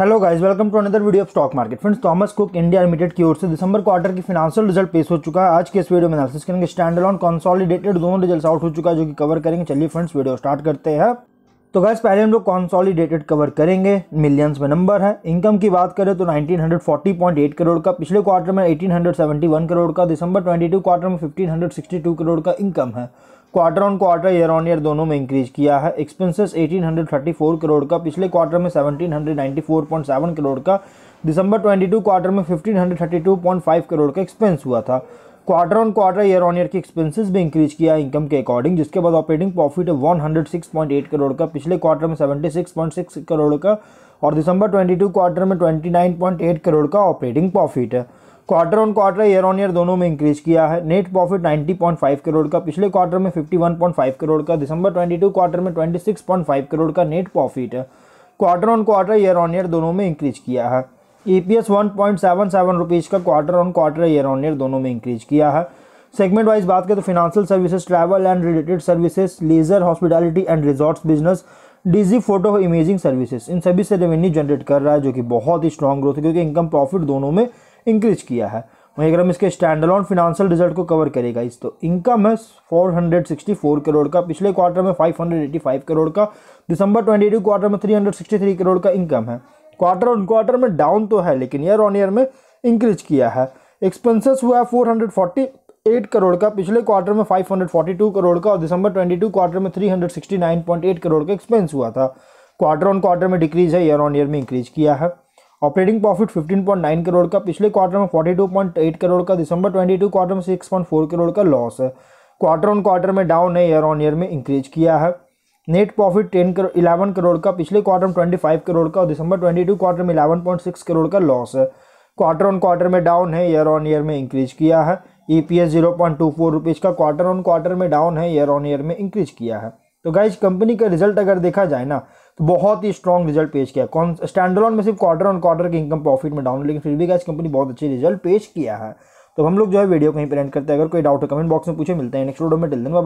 hello guys welcome to another video of stock market friends Thomas Cook India Limited की ओर से दिसंबर quarter की फिनाशियल रिजल्ट पेश हो चुका है आज के इस वीडियो में एनालिसिस करेंगे स्टैंड ऑन कंसोलिडेटेड दोनों रिजल्ट्स आउट हो चुका है जो कि कवर करेंगे चलिए फ्रेंड्स वीडियो स्टार्ट करते हैं तो गैस पहले हम लोग कॉन्सॉलीडेटेड कवर करेंगे मिलियंस में नंबर है इनकम की बात करें तो 1940.8 करोड़ का पिछले क्वार्टर में 1871 करोड़ का दिसंबर 22 क्वार्टर में 1562 करोड़ का इनकम है quarter on quarter year on year दोनों में इंक्रीज किया है एक्सपेंसेस 1834 करोड़ का पिछले क्वार्टर में सेवनटीन करोड़ का दिसंबर ट्वेंटी क्वार्टर में फिफ्टीन करोड़ का एक्सपेंस हुआ था quarter on quarter year on year की एक्सपेंसेस भी इंक्रीज किया है इनकम के अकॉर्डिंग जिसके बाद ऑपरेटिंग प्रॉफिट है एट करोड़ का पिछले क्वार्टर में seventy six point six crore का और दिसंबर ट्वेंटी टू क्वार्टर में twenty nine point eight crore का ऑपरेटिंग प्रॉफिट है quarter on quarter year on year दोनों में इंक्रीज किया है net profit point five crore का पिछले क्वार्टर में fifty one point five crore का दिसंबर ट्वेंटी टू क्वार्टर में twenty six point five crore का नेट प्रॉफिट है quarter on quarter year on year दोनों में इंक्रीज किया है E P S one point seven seven rupees का quarter on quarter year on year दोनों में इंक्रीज किया है सेगमेंट वाइज बात करें तो financial services travel and related services leisure hospitality and resorts business digi photo imaging services इन सभी से रेवेन्यू जनरेट कर रहा है जो कि बहुत ही स्ट्रॉन्ग ग्रोथ है क्योंकि इनकम प्रॉफिट दोनों में इंक्रीज किया है वहीं अगर हम इसके स्टैंडलॉन फिनांशियल रिजल्ट को कवर करेगा इस तो इनकम है 464 करोड़ का पिछले क्वार्टर में 585 करोड़ का दिसंबर 22 क्वार्टर में 363 करोड़ का इनकम है क्वार्टर ऑन क्वार्टर में डाउन तो है लेकिन ईयर ऑन ईयर में इंक्रीज किया है एक्सपेंसेस हुआ है 448 करोड़ का पिछले क्वार्टर में 542 करोड़ का और दिसंबर 22 क्वार्टर में 369.8 करोड़ का एक्सपेंस हुआ था क्वार्टर ऑन क्वार्टर में डिक्रीज है ईयर ऑन ईयर में इंक्रीज किया है ऑपरेटिंग प्रॉफिट 15.9 करोड़ का पिछले क्वार्टर में 42.8 करोड़ का दिसंबर 22 क्वार्टर में 6.4 करोड़ का लॉस है क्वार्टर ऑन क्वार्टर में डाउन है ईयर ऑन ईयर में इंक्रीज किया है net profit ten crore eleven crore का पिछले क्वार्टर में ट्वेंटी फाइव करोड़ का और दिसंबर ट्वेंटी टू क्वार्टर में इलेवन पॉइंट सिक्स करोड़ का लॉस है क्वार्टर ऑन क्वार्टर में डाउन है ईयर ऑन ईयर में इंक्रीज किया है E P S zero point two four rupees का क्वार्टर ऑन क्वार्टर में डाउन है ईयर ऑन ईयर में इंक्रीज किया है तो गाइज कंपनी का रिजल्ट अगर देखा जाए ना तो बहुत ही स्ट्रॉन्ग रिजल्ट पेश किया कौन ऑन में सिर्फ क्वार्टर ऑन क्वार्टर की इनकम प्रॉफिट में डाउन लेकिन फिर भी गाइज कंपनी बहुत अच्छी रिजल्ट पेश किया है तो हम लोग जो है वीडियो कहीं पर एंड करते हैं अगर कोई डाउट है कमेंट बॉक्स में पूछे मिलते हैं नेक्स्ट वीडियो में डिल